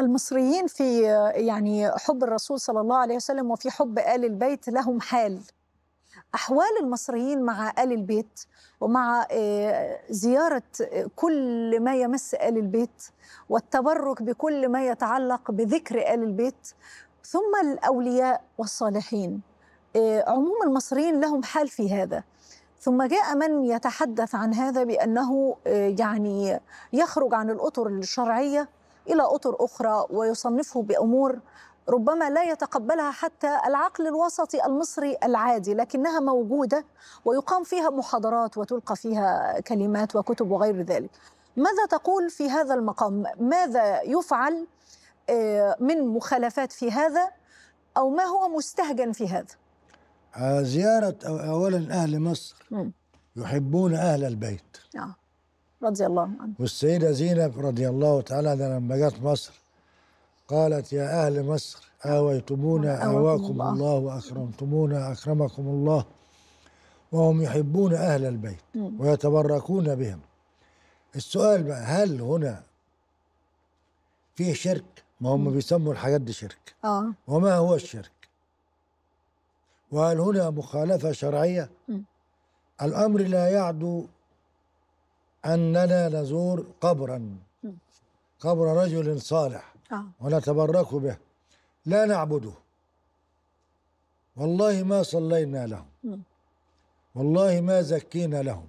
المصريين في يعني حب الرسول صلى الله عليه وسلم وفي حب آل البيت لهم حال أحوال المصريين مع آل البيت ومع آه، زيارة آه، كل ما يمس آل البيت والتبرك بكل ما يتعلق بذكر آل البيت ثم الأولياء والصالحين آه، عموم المصريين لهم حال في هذا ثم جاء من يتحدث عن هذا بأنه يعني يخرج عن الأطر الشرعية إلى أطر أخرى ويصنفه بأمور ربما لا يتقبلها حتى العقل الوسطي المصري العادي لكنها موجودة ويقام فيها محاضرات وتلقى فيها كلمات وكتب وغير ذلك ماذا تقول في هذا المقام ماذا يفعل آه، من مخالفات في هذا أو ما هو مستهجن في هذا آه، زيارة أولا أهل مصر يحبون أهل البيت نعم رضي الله عنه والسيدة زينب رضي الله تعالى عنها لما جت مصر قالت يا أهل مصر آويتمونا آواكم الله, الله وأكرمتمونا أكرمكم الله وهم يحبون أهل البيت ويتبركون بهم السؤال بقى هل هنا في شرك ما هم بيسموا الحاجات دي شرك آه. وما هو الشرك وهل هنا مخالفة شرعية م. الأمر لا يعدو أننا نزور قبرا قبر رجل صالح آه. ونتبرك به لا نعبده والله ما صلينا لهم والله ما زكينا لهم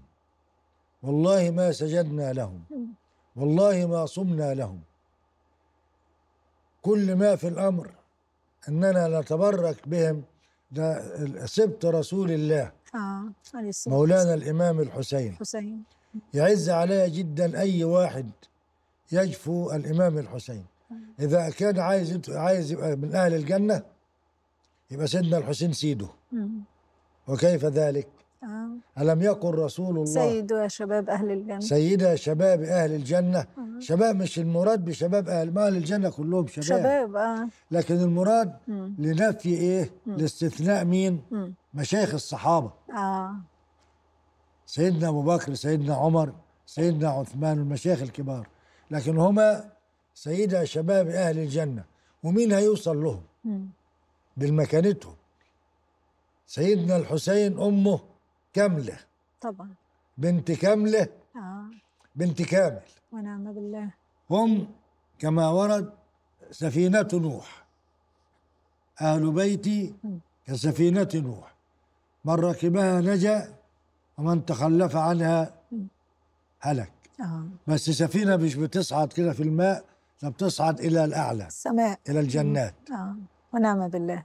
والله ما سجدنا لهم والله ما صمنا لهم كل ما في الأمر أننا نتبرك بهم ده سبت رسول الله آه. مولانا الإمام الحسين, الحسين. يعز علي جدا أي واحد يجفو الإمام الحسين إذا كان عايز عايز يبقى من أهل الجنة يبقى سيدنا الحسين سيده وكيف ذلك؟ آه. ألم يقل رسول الله سيد يا شباب أهل الجنة سيدة يا شباب أهل الجنة آه. شباب مش المراد بشباب أهل أهل الجنة كلهم شباب شباب آه. لكن المراد مم. لنفي إيه؟ مم. لاستثناء مين؟ مم. مشايخ الصحابة آه. سيدنا أبو بكر سيدنا عمر سيدنا عثمان المشايخ الكبار لكن هما سيدة شباب أهل الجنة ومين هيوصل لهم بالمكانتهم سيدنا الحسين أمه كاملة طبعا بنت كاملة آه. بنت كامل ونعم بالله هم كما ورد سفينة نوح أهل بيتي كسفينة نوح من ركبها نجا ومن تخلف عنها هلك آه. بس سفينة مش بتصعد كده في الماء ده بتصعد إلى الأعلى السماء إلى الجنات آه. ونعم بالله